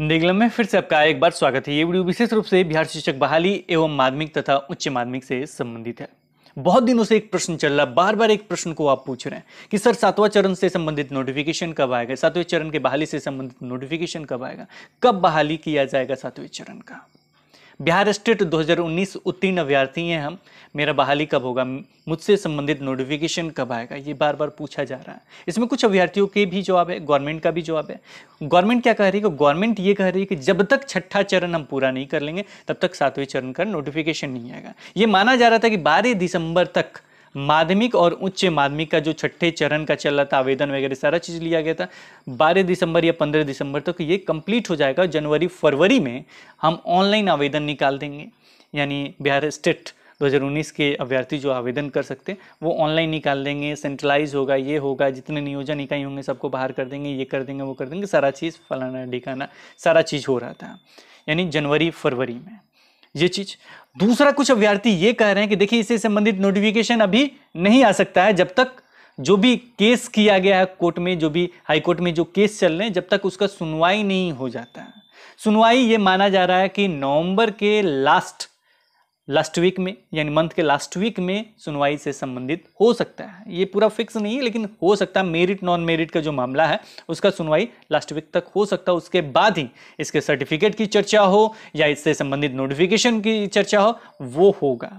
निगलम में फिर से आपका एक बार स्वागत है ये वीडियो विशेष रूप से बिहार शिक्षक बहाली एवं माध्यमिक तथा उच्च माध्यमिक से संबंधित है बहुत दिनों से एक प्रश्न चल रहा है बार बार एक प्रश्न को आप पूछ रहे हैं कि सर सातवां चरण से संबंधित नोटिफिकेशन कब आएगा सातवें चरण के बहाली से संबंधित नोटिफिकेशन कब आएगा कब बहाली किया जाएगा सातवें चरण का बिहार स्टेट 2019 उत्तीर्ण अभ्यर्थी हैं हम मेरा बहाली कब होगा मुझसे संबंधित नोटिफिकेशन कब आएगा ये बार बार पूछा जा रहा है इसमें कुछ अभ्यर्थियों के भी जवाब है गवर्नमेंट का भी जवाब है गवर्नमेंट क्या कह रही है गवर्नमेंट ये कह रही है कि जब तक छठा चरण हम पूरा नहीं कर लेंगे तब तक सातवें चरण का नोटिफिकेशन नहीं आएगा ये माना जा रहा था कि बारह दिसंबर तक माध्यमिक और उच्च माध्यमिक का जो छठे चरण का चल रहा था आवेदन वगैरह सारा चीज़ लिया गया था बारह दिसंबर या पंद्रह दिसंबर तक तो ये कंप्लीट हो जाएगा जनवरी फरवरी में हम ऑनलाइन आवेदन निकाल देंगे यानी बिहार स्टेट 2019 के अभ्यर्थी जो आवेदन कर सकते हैं वो ऑनलाइन निकाल देंगे सेंट्रलाइज होगा ये होगा जितने नियोजन इकाई होंगे सबको बाहर कर देंगे ये कर देंगे वो कर देंगे सारा चीज़ फलाना ढिकाना सारा चीज़ हो रहा था यानी जनवरी फरवरी में ये चीज दूसरा कुछ अभ्यर्थी ये कह रहे हैं कि देखिए इससे संबंधित नोटिफिकेशन अभी नहीं आ सकता है जब तक जो भी केस किया गया है कोर्ट में जो भी हाई कोर्ट में जो केस चल रहे हैं जब तक उसका सुनवाई नहीं हो जाता है सुनवाई ये माना जा रहा है कि नवंबर के लास्ट लास्ट वीक में यानी मंथ के लास्ट वीक में सुनवाई से संबंधित हो सकता है ये पूरा फिक्स नहीं है लेकिन हो सकता है मेरिट नॉन मेरिट का जो मामला है उसका सुनवाई लास्ट वीक तक हो सकता है उसके बाद ही इसके सर्टिफिकेट की चर्चा हो या इससे संबंधित नोटिफिकेशन की चर्चा हो वो होगा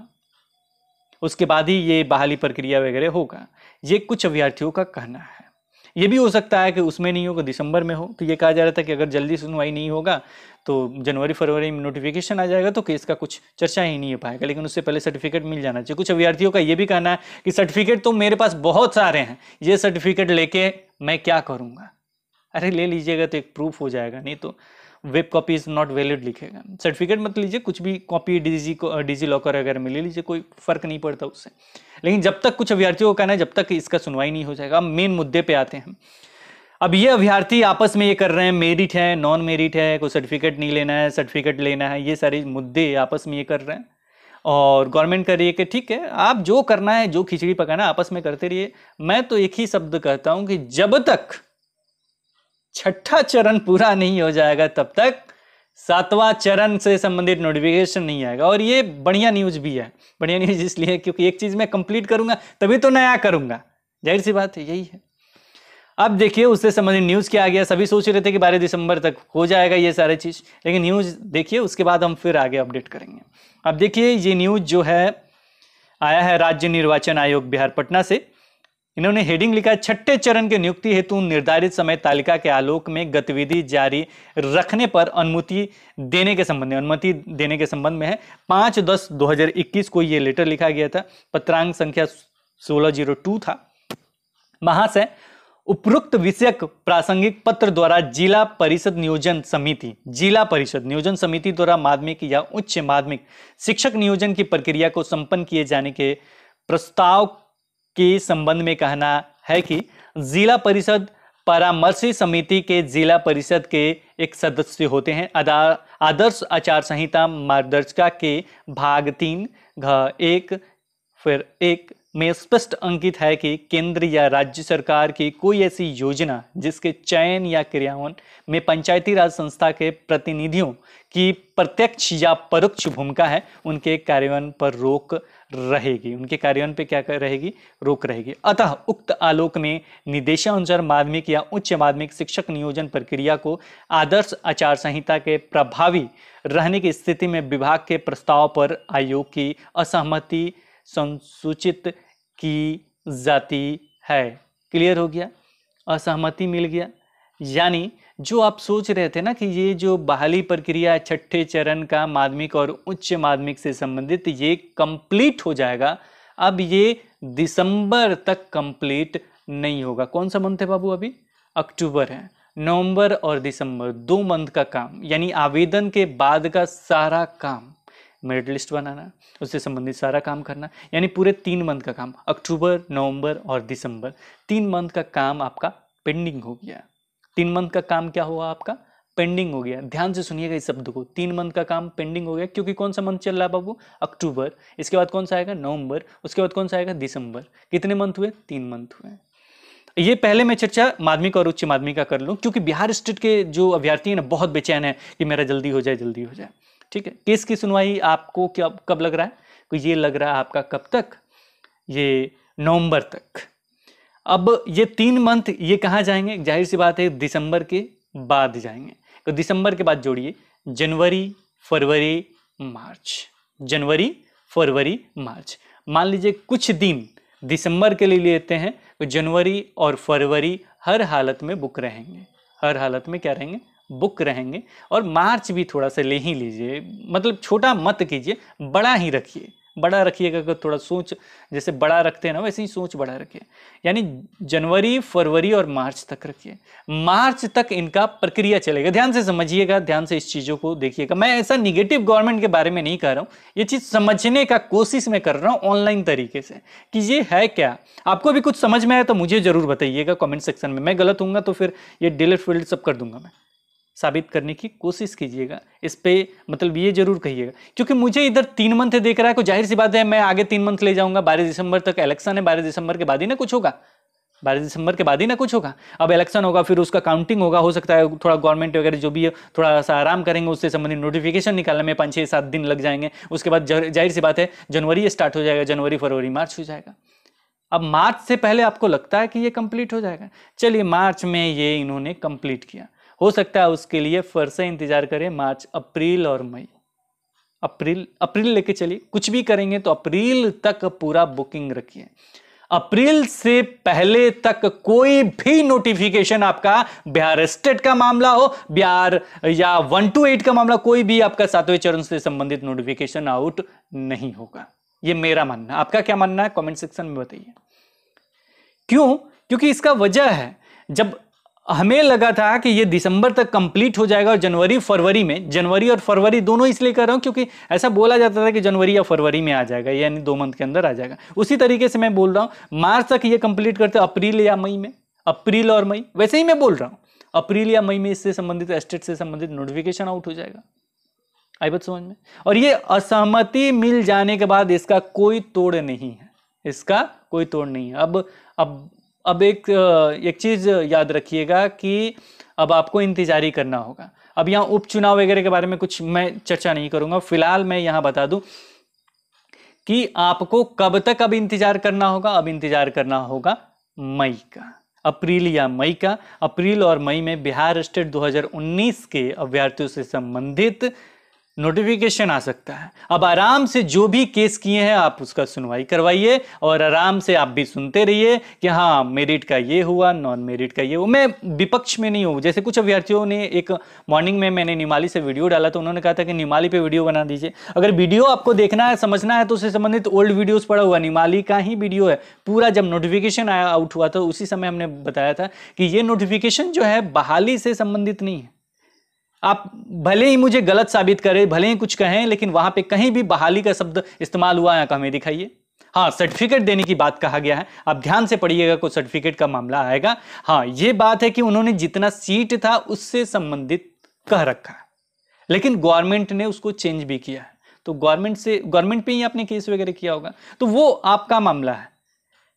उसके बाद ही ये बहाली प्रक्रिया वगैरह होगा ये कुछ अभ्यर्थियों का कहना है ये भी हो सकता है कि उसमें नहीं होगा दिसंबर में हो तो ये कहा जा रहा था कि अगर जल्दी सुनवाई नहीं होगा तो जनवरी फरवरी में नोटिफिकेशन आ जाएगा तो केस का कुछ चर्चा ही नहीं हो पाएगा लेकिन उससे पहले सर्टिफिकेट मिल जाना चाहिए कुछ अभ्यर्थियों का ये भी कहना है कि सर्टिफिकेट तो मेरे पास बहुत सारे हैं ये सर्टिफिकेट लेके मैं क्या करूँगा अरे ले लीजिएगा तो एक प्रूफ हो जाएगा नहीं तो web copy is not valid लिखेगा सर्टिफिकेट मत लीजिए कुछ भी कॉपी डिजी को डिजी लॉकर वगैरह में ले लीजिए कोई फ़र्क नहीं पड़ता उससे लेकिन जब तक कुछ अभ्यर्थियों का कहना है जब तक इसका सुनवाई नहीं हो जाएगा अब मेन मुद्दे पे आते हैं अब ये अभ्यर्थी आपस में ये कर रहे हैं मेरिट है नॉन मेरिट है कोई सर्टिफिकेट नहीं लेना है सर्टिफिकेट लेना है ये सारे मुद्दे आपस में ये कर रहे हैं और गवर्नमेंट कह रही है कि ठीक है आप जो करना है जो खिचड़ी पकाना आपस में करते रहिए मैं तो एक ही शब्द कहता हूँ कि जब तक छठा चरण पूरा नहीं हो जाएगा तब तक सातवां चरण से संबंधित नोटिफिकेशन नहीं आएगा और ये बढ़िया न्यूज भी है बढ़िया न्यूज इसलिए क्योंकि एक चीज़ मैं कंप्लीट करूंगा तभी तो नया करूंगा जाहिर सी बात है यही है अब देखिए उससे संबंधित न्यूज़ क्या आ गया सभी सोच रहे थे कि बारह दिसंबर तक हो जाएगा ये सारी चीज़ लेकिन न्यूज़ देखिए उसके बाद हम फिर आगे अपडेट करेंगे अब देखिए ये न्यूज़ जो है आया है राज्य निर्वाचन आयोग बिहार पटना से इन्होंने हेडिंग लिखा है छठे चरण के नियुक्ति हेतु निर्धारित समय तालिका के आलोक में गतिविधि जारी रखने पर अनुमति देने के संबंध में अनुमति देने के संबंध में है पाँच दस 2021 को ये लेटर लिखा गया था पत्रांक संख्या 1602 था महाशय उपरोक्त विषयक प्रासंगिक पत्र द्वारा जिला परिषद नियोजन समिति जिला परिषद नियोजन समिति द्वारा माध्यमिक या उच्च माध्यमिक शिक्षक नियोजन की प्रक्रिया को संपन्न किए जाने के प्रस्ताव के संबंध में कहना है कि जिला परिषद परामर्श समिति के जिला परिषद के एक सदस्य होते हैं आदर्श आचार संहिता मार्गदर्शिका के भाग तीन घ एक फिर एक में स्पष्ट अंकित है कि केंद्र या राज्य सरकार की कोई ऐसी योजना जिसके चयन या क्रियान्वयन में पंचायती राज संस्था के प्रतिनिधियों की प्रत्यक्ष या परोक्ष भूमिका है उनके कार्यान्वयन पर रोक रहेगी उनके कार्यान्वयन पे क्या कर रहेगी रोक रहेगी अतः उक्त आलोक में निदेशानुसार माध्यमिक या उच्च माध्यमिक शिक्षक नियोजन प्रक्रिया को आदर्श आचार संहिता के प्रभावी रहने की स्थिति में विभाग के प्रस्ताव पर आयोग की असहमति संसूचित की जाती है क्लियर हो गया असहमति मिल गया यानी जो आप सोच रहे थे ना कि ये जो बहाली प्रक्रिया छठे चरण का माध्यमिक और उच्च माध्यमिक से संबंधित ये कंप्लीट हो जाएगा अब ये दिसंबर तक कंप्लीट नहीं होगा कौन सा मंथ है बाबू अभी अक्टूबर है नवंबर और दिसंबर दो मंथ का काम यानी आवेदन के बाद का सारा काम मेरिट लिस्ट बनाना उससे संबंधित सारा काम करना यानी पूरे तीन मंथ का काम अक्टूबर नवंबर और दिसंबर तीन मंथ का काम आपका पेंडिंग हो गया तीन मंथ का काम क्या हुआ आपका पेंडिंग हो गया ध्यान से सुनिएगा इस शब्द को तीन मंथ का काम पेंडिंग हो गया क्योंकि कौन सा मंथ चल रहा है बाबू अक्टूबर इसके बाद कौन सा आएगा नवंबर उसके बाद कौन सा आएगा दिसंबर कितने मंथ हुए तीन मंथ हुए ये पहले मैं चर्चा माध्यमिक और उच्च माध्यमिक का कर लूँ क्योंकि बिहार स्टेट के जो अभ्यर्थी हैं ना बहुत बेचैन है कि मेरा जल्दी हो जाए जल्दी हो जाए ठीक है केस की सुनवाई आपको क्या कब लग रहा है कि ये लग रहा है आपका कब तक ये नवंबर तक अब ये तीन मंथ ये कहाँ जाएंगे जाहिर सी बात है दिसंबर के बाद जाएंगे तो दिसंबर के बाद जोड़िए जनवरी फरवरी मार्च जनवरी फरवरी मार्च मान लीजिए कुछ दिन दिसंबर के लिए लेते हैं तो जनवरी और फरवरी हर हालत में बुक रहेंगे हर हालत में क्या रहेंगे बुक रहेंगे और मार्च भी थोड़ा सा ले ही लीजिए मतलब छोटा मत कीजिए बड़ा ही रखिए बड़ा रखिएगा अगर थोड़ा सोच जैसे बड़ा रखते हैं ना वैसे ही सोच बड़ा रखिए यानी जनवरी फरवरी और मार्च तक रखिए मार्च तक इनका प्रक्रिया चलेगा ध्यान से समझिएगा ध्यान से इस चीज़ों को देखिएगा मैं ऐसा निगेटिव गवर्नमेंट के बारे में नहीं कह रहा हूँ ये चीज़ समझने का कोशिश मैं कर रहा हूँ ऑनलाइन तरीके से कि ये है क्या आपको भी कुछ समझ में आया तो मुझे ज़रूर बताइएगा कॉमेंट सेक्शन में मैं गलत हूँ तो फिर ये डिलेट फील्ड सब कर दूंगा मैं साबित करने की कोशिश कीजिएगा इस पर मतलब ये जरूर कहिएगा क्योंकि मुझे इधर तीन मंथ देख रहा है को जाहिर सी बात है मैं आगे तीन मंथ ले जाऊंगा बारह दिसंबर तक इलेक्शन है बारह दिसंबर के बाद ही ना कुछ होगा बारह दिसंबर के बाद ही ना कुछ होगा अब इलेक्शन होगा फिर उसका काउंटिंग होगा हो सकता है थोड़ा गवर्नमेंट वगैरह जो भी है थोड़ा सा आराम करेंगे उससे संबंधित नोटिफिकेशन निकालने में पाँच छः सात दिन लग जाएंगे उसके बाद जाहिर सी बात है जनवरी स्टार्ट हो जाएगा जनवरी फरवरी मार्च हो जाएगा अब मार्च से पहले आपको लगता है कि ये कंप्लीट हो जाएगा चलिए मार्च में ये इन्होंने कंप्लीट किया हो सकता है उसके लिए फिर से इंतज़ार करें मार्च अप्रैल और मई अप्रैल अप्रैल लेके चलिए कुछ भी करेंगे तो अप्रैल तक पूरा बुकिंग रखिए अप्रैल से पहले तक कोई भी नोटिफिकेशन आपका बिहार स्टेट का मामला हो बिहार या वन टू एट का मामला कोई भी आपका सातवें चरण से संबंधित नोटिफिकेशन आउट नहीं होगा ये मेरा मानना आपका क्या मानना है कमेंट सेक्शन में बताइए क्यों क्योंकि इसका वजह है जब हमें लगा था कि ये दिसंबर तक कंप्लीट हो जाएगा और जनवरी फरवरी में जनवरी और फरवरी दोनों इसलिए कर रहा हूँ क्योंकि ऐसा बोला जाता था कि जनवरी या फरवरी में आ जाएगा यानी दो मंथ के अंदर आ जाएगा उसी तरीके से मैं बोल रहा हूँ मार्च तक ये कंप्लीट करते अप्रैल या मई में अप्रैल और मई वैसे ही मैं बोल रहा हूँ अप्रैल या मई में इससे संबंधित एस्टेट से संबंधित नोटिफिकेशन आउट हो जाएगा आई बात समझ में और ये असहमति मिल जाने के बाद इसका कोई तोड़ नहीं है इसका कोई तोड़ नहीं है अब अब अब एक एक चीज़ याद रखिएगा कि अब आपको इंतजारी करना होगा अब यहाँ उपचुनाव वगैरह के बारे में कुछ मैं चर्चा नहीं करूँगा फिलहाल मैं यहाँ बता दूँ कि आपको कब तक अब इंतजार करना होगा अब इंतजार करना होगा मई का अप्रैल या मई का अप्रैल और मई में बिहार स्टेट 2019 के अभ्यर्थियों से संबंधित नोटिफिकेशन आ सकता है अब आराम से जो भी केस किए हैं आप उसका सुनवाई करवाइए और आराम से आप भी सुनते रहिए कि हाँ मेरिट का ये हुआ नॉन मेरिट का ये हुआ मैं विपक्ष में नहीं हूँ जैसे कुछ अभ्यर्थियों ने एक मॉर्निंग में मैंने निमाली से वीडियो डाला तो उन्होंने कहा था कि निमाली पे वीडियो बना दीजिए अगर वीडियो आपको देखना है समझना है तो उससे संबंधित ओल्ड वीडियोज़ पड़ा हुआ निमाली का ही वीडियो है पूरा जब नोटिफिकेशन आया आउट हुआ था उसी समय हमने बताया था कि ये नोटिफिकेशन जो है बहाली से संबंधित नहीं है आप भले ही मुझे गलत साबित करें भले ही कुछ कहें लेकिन वहां पे कहीं भी बहाली का शब्द इस्तेमाल हुआ है हमें दिखाइए हाँ सर्टिफिकेट देने की बात कहा गया है आप ध्यान से पढ़िएगा कोई सर्टिफिकेट का मामला आएगा हाँ ये बात है कि उन्होंने जितना सीट था उससे संबंधित कह रखा है लेकिन गवर्नमेंट ने उसको चेंज भी किया है तो गवर्नमेंट से गवर्नमेंट पे ही आपने केस वगैरह किया होगा तो वो आपका मामला है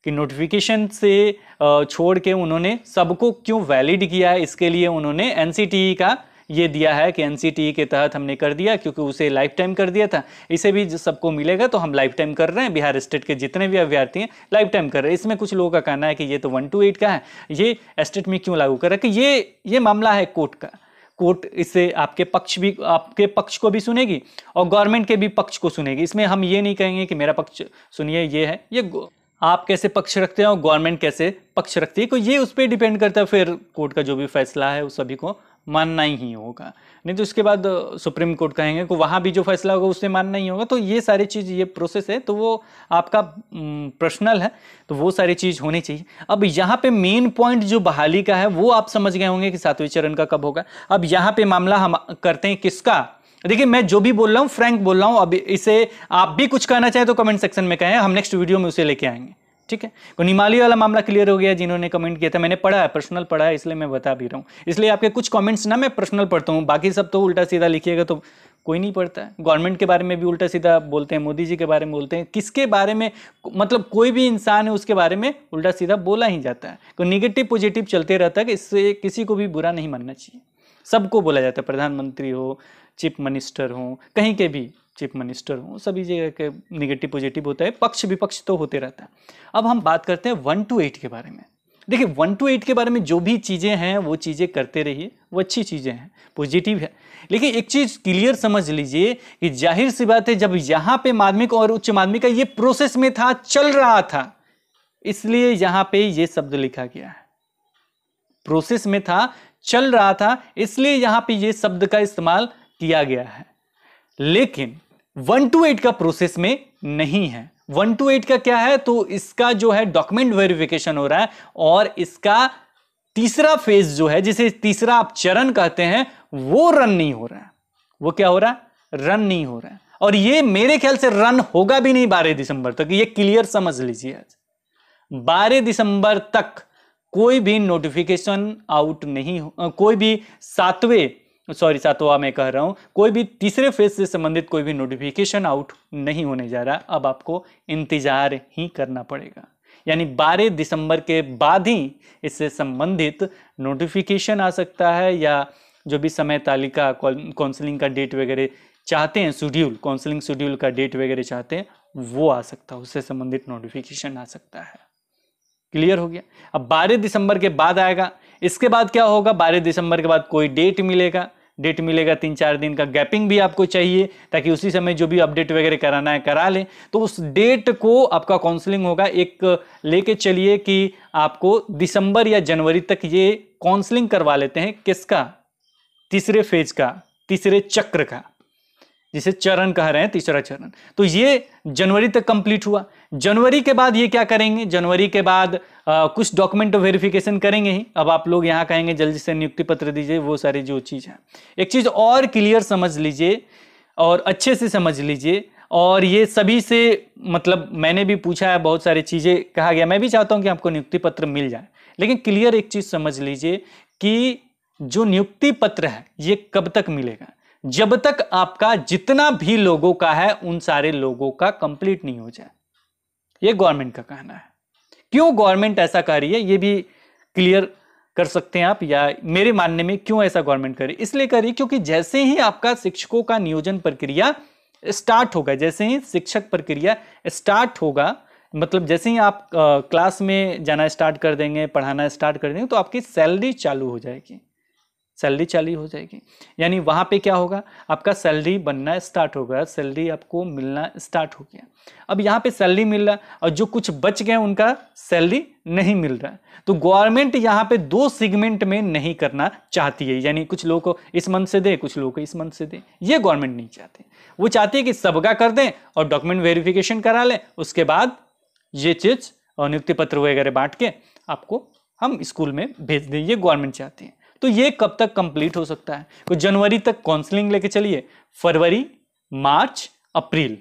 कि नोटिफिकेशन से छोड़ के उन्होंने सबको क्यों वैलिड किया है इसके लिए उन्होंने एनसीटी e का ये दिया है कि एन e के तहत हमने कर दिया क्योंकि उसे लाइफ टाइम कर दिया था इसे भी सबको मिलेगा तो हम लाइफ टाइम कर रहे हैं बिहार स्टेट के जितने भी अभ्यर्थी हैं लाइफ टाइम कर रहे हैं इसमें कुछ लोगों का कहना है कि ये तो वन टू एट का है ये स्टेट में क्यों लागू कर रहा है कि ये ये मामला है कोर्ट का कोर्ट इससे आपके पक्ष भी आपके पक्ष को भी सुनेगी और गवर्नमेंट के भी पक्ष को सुनेगी इसमें हम ये नहीं कहेंगे कि मेरा पक्ष सुनिए ये है ये आप कैसे पक्ष रखते हैं और गवर्नमेंट कैसे पक्ष रखती है तो ये उस पर डिपेंड करता है फिर कोर्ट का जो भी फैसला है उस सभी को मानना ही होगा नहीं तो उसके बाद सुप्रीम कोर्ट कहेंगे कि वहाँ भी जो फैसला होगा उससे मानना ही होगा तो ये सारी चीज़ ये प्रोसेस है तो वो आपका पर्सनल है तो वो सारी चीज़ होनी चाहिए अब यहाँ पे मेन पॉइंट जो बहाली का है वो आप समझ गए होंगे कि सातवें चरण का कब होगा अब यहाँ पे मामला हम करते हैं किसका देखिए मैं जो भी बोल रहा हूँ फ्रैंक बोल रहा हूँ अब इसे आप भी कुछ कहना चाहें तो कमेंट सेक्शन में कहें हम नेक्स्ट वीडियो में उसे लेके आएंगे ठीक है निमाली वाला मामला क्लियर हो गया जिन्होंने कमेंट किया था मैंने पढ़ा है पर्सनल पढ़ा है इसलिए मैं बता भी रहा हूँ इसलिए आपके कुछ कमेंट्स ना मैं पर्सनल पढ़ता हूँ बाकी सब तो उल्टा सीधा लिखिएगा तो कोई नहीं पढ़ता है गवर्नमेंट के बारे में भी उल्टा सीधा बोलते हैं मोदी जी के बारे में बोलते हैं किसके बारे में मतलब कोई भी इंसान है उसके बारे में उल्टा सीधा बोला ही जाता है तो निगेटिव पॉजिटिव चलते रहता है कि इससे किसी को भी बुरा नहीं मानना चाहिए सबको बोला जाता है प्रधानमंत्री हो चीफ मिनिस्टर हो कहीं के भी चीफ मिनिस्टर हूँ सभी जगह के निगेटिव पॉजिटिव होता है पक्ष विपक्ष तो होते रहता है अब हम बात करते हैं वन टू एट के बारे में देखिए वन टू एट के बारे में जो भी चीज़ें हैं वो चीज़ें करते रहिए वो अच्छी चीज़ें हैं पॉजिटिव है लेकिन एक चीज़ क्लियर समझ लीजिए कि जाहिर सी बात है जब यहाँ पे माध्यमिक और उच्च माध्यमिक का ये प्रोसेस में था चल रहा था इसलिए यहाँ पे ये शब्द लिखा गया है प्रोसेस में था चल रहा था इसलिए यहाँ पे ये शब्द का इस्तेमाल किया गया है लेकिन वन टू एट का प्रोसेस में नहीं है वन टू एट का क्या है तो इसका जो है डॉक्यूमेंट वेरिफिकेशन हो रहा है और इसका तीसरा फेज जो है जिसे तीसरा आप चरण कहते हैं वो रन नहीं हो रहा है वो क्या हो रहा है रन नहीं हो रहा है और ये मेरे ख्याल से रन होगा भी नहीं बारह दिसंबर तक ये क्लियर समझ लीजिए आज बारह दिसंबर तक कोई भी नोटिफिकेशन आउट नहीं कोई भी सातवें सॉरी सातवा मैं कह रहा हूँ कोई भी तीसरे फेज से संबंधित कोई भी नोटिफिकेशन आउट नहीं होने जा रहा अब आपको इंतज़ार ही करना पड़ेगा यानी 12 दिसंबर के बाद ही इससे संबंधित नोटिफिकेशन आ सकता है या जो भी समय तालिका काउंसलिंग का डेट वगैरह चाहते हैं शेड्यूल काउंसलिंग शेड्यूल का डेट वगैरह चाहते हैं वो आ सकता है उससे संबंधित नोटिफिकेशन आ सकता है क्लियर हो गया अब 12 दिसंबर के बाद आएगा इसके बाद क्या होगा 12 दिसंबर के बाद कोई डेट मिलेगा डेट मिलेगा तीन चार दिन का गैपिंग भी आपको चाहिए ताकि उसी समय जो भी अपडेट वगैरह कराना है करा लें तो उस डेट को आपका काउंसलिंग होगा एक लेके चलिए कि आपको दिसंबर या जनवरी तक ये काउंसलिंग करवा लेते हैं किसका तीसरे फेज का तीसरे चक्र का जिसे चरण कह रहे हैं तीसरा चरण तो ये जनवरी तक कंप्लीट हुआ जनवरी के बाद ये क्या करेंगे जनवरी के बाद आ, कुछ डॉक्यूमेंट वेरिफिकेशन करेंगे ही अब आप लोग यहाँ कहेंगे जल्दी से नियुक्ति पत्र दीजिए वो सारी जो चीज़ है एक चीज़ और क्लियर समझ लीजिए और अच्छे से समझ लीजिए और ये सभी से मतलब मैंने भी पूछा है बहुत सारी चीज़ें कहा गया मैं भी चाहता हूँ कि आपको नियुक्ति पत्र मिल जाए लेकिन क्लियर एक चीज़ समझ लीजिए कि जो नियुक्ति पत्र है ये कब तक मिलेगा जब तक आपका जितना भी लोगों का है उन सारे लोगों का कंप्लीट नहीं हो जाए ये गवर्नमेंट का कहना है क्यों गवर्नमेंट ऐसा कर रही है ये भी क्लियर कर सकते हैं आप या मेरे मानने में क्यों ऐसा गवर्नमेंट कर इसलिए करिए क्योंकि जैसे ही आपका शिक्षकों का नियोजन प्रक्रिया स्टार्ट होगा जैसे ही शिक्षक प्रक्रिया स्टार्ट होगा मतलब जैसे ही आप आ, क्लास में जाना स्टार्ट कर देंगे पढ़ाना स्टार्ट कर देंगे तो आपकी सैलरी चालू हो जाएगी सैलरी चालू हो जाएगी यानी वहाँ पे क्या होगा आपका सैलरी बनना स्टार्ट हो गया सैलरी आपको मिलना स्टार्ट हो गया अब यहाँ पे सैलरी मिल रहा है और जो कुछ बच गए उनका सैलरी नहीं मिल रहा है तो गवर्नमेंट यहाँ पे दो सेगमेंट में नहीं करना चाहती है यानी कुछ लोगों को इस मंथ से दे कुछ लोगों को इस मंथ से दे ये गवर्नमेंट नहीं चाहती वो चाहती है कि सबका कर दें और डॉक्यूमेंट वेरिफिकेशन करा लें उसके बाद ये चीज़ और नियुक्ति पत्र वगैरह बांट के आपको हम स्कूल में भेज दें ये गवर्नमेंट चाहती है तो ये कब तक कंप्लीट हो सकता है तो जनवरी तक काउंसलिंग लेके चलिए फरवरी मार्च अप्रैल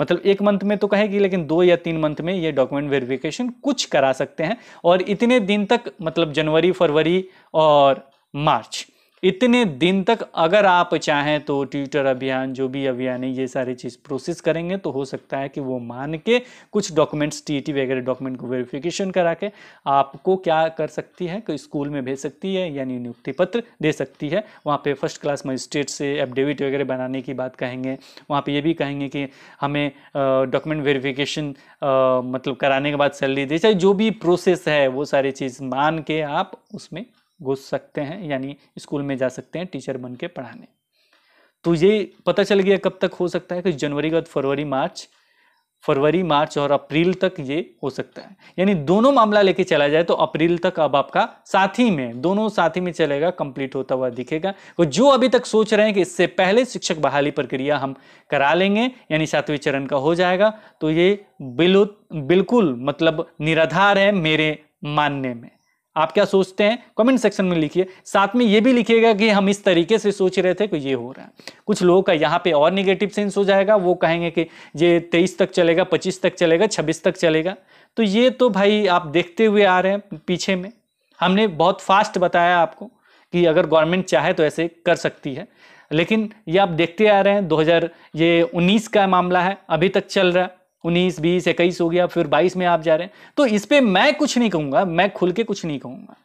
मतलब एक मंथ में तो कहेगी लेकिन दो या तीन मंथ में ये डॉक्यूमेंट वेरिफिकेशन कुछ करा सकते हैं और इतने दिन तक मतलब जनवरी फरवरी और मार्च इतने दिन तक अगर आप चाहें तो ट्विटर अभियान जो भी अभियान है ये सारी चीज़ प्रोसेस करेंगे तो हो सकता है कि वो मान के कुछ डॉक्यूमेंट्स टी वगैरह डॉक्यूमेंट को वेरिफिकेशन करा के आपको क्या कर सकती है कोई स्कूल में भेज सकती है यानी नियुक्ति पत्र दे सकती है वहाँ पे फर्स्ट क्लास मजिस्ट्रेट से एफडेविट वगैरह बनाने की बात कहेंगे वहाँ पर ये भी कहेंगे कि हमें डॉक्यूमेंट वेरीफिकेशन मतलब कराने के बाद सैलरी दे चाहे जो भी प्रोसेस है वो सारी चीज़ मान के आप उसमें घुस सकते हैं यानी स्कूल में जा सकते हैं टीचर बन के पढ़ाने तो ये पता चल गया कब तक हो सकता है कि जनवरी के बाद फरवरी मार्च फरवरी मार्च और अप्रैल तक ये हो सकता है यानी दोनों मामला लेके चला जाए तो अप्रैल तक अब आपका साथ ही में दोनों साथी में चलेगा कंप्लीट होता हुआ दिखेगा तो जो अभी तक सोच रहे हैं कि इससे पहले शिक्षक बहाली प्रक्रिया हम करा लेंगे यानी सातवें चरण का हो जाएगा तो ये बिलु बिल्कुल मतलब निराधार है मेरे मानने में आप क्या सोचते हैं कमेंट सेक्शन में लिखिए साथ में ये भी लिखिएगा कि हम इस तरीके से सोच रहे थे कि ये हो रहा है कुछ लोगों का यहाँ पे और निगेटिव सेंस हो जाएगा वो कहेंगे कि ये तेईस तक चलेगा पच्चीस तक चलेगा छब्बीस तक चलेगा तो ये तो भाई आप देखते हुए आ रहे हैं पीछे में हमने बहुत फास्ट बताया आपको कि अगर गवर्नमेंट चाहे तो ऐसे कर सकती है लेकिन ये आप देखते आ रहे हैं 2000 ये 19 का मामला है अभी तक चल रहा है उन्नीस बीस इक्कीस हो गया फिर बाईस में आप जा रहे हैं तो इस पर मैं कुछ नहीं कहूँगा मैं खुल के कुछ नहीं कहूँगा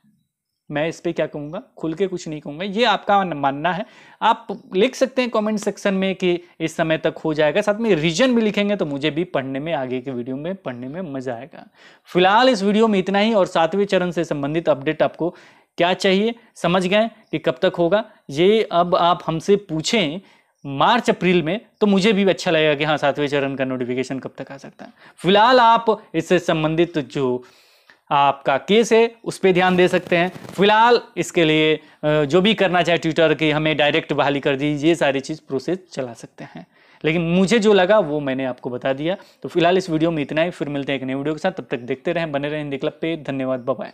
मैं इस पर क्या कहूँगा खुल के कुछ नहीं कहूँगा ये आपका मानना है आप लिख सकते हैं कमेंट सेक्शन में कि इस समय तक हो जाएगा साथ में रीजन भी लिखेंगे तो मुझे भी पढ़ने में आगे के वीडियो में पढ़ने में मज़ा आएगा फिलहाल इस वीडियो में इतना ही और सातवें चरण से संबंधित अपडेट आपको क्या चाहिए समझ गए कि कब तक होगा ये अब आप हमसे पूछें मार्च अप्रैल में तो मुझे भी अच्छा लगेगा कि हाँ सातवें चरण का नोटिफिकेशन कब तक आ सकता है फिलहाल आप इससे संबंधित जो आपका केस है उस पर ध्यान दे सकते हैं फिलहाल इसके लिए जो भी करना चाहे ट्विटर की हमें डायरेक्ट बहाली कर दीजिए ये सारी चीज़ प्रोसेस चला सकते हैं लेकिन मुझे जो लगा वो मैंने आपको बता दिया तो फिलहाल इस वीडियो में इतना ही फिर मिलते हैं एक नए वीडियो के साथ तब तक देखते रहें बने रहें हिंदी क्लब पे धन्यवाद बाय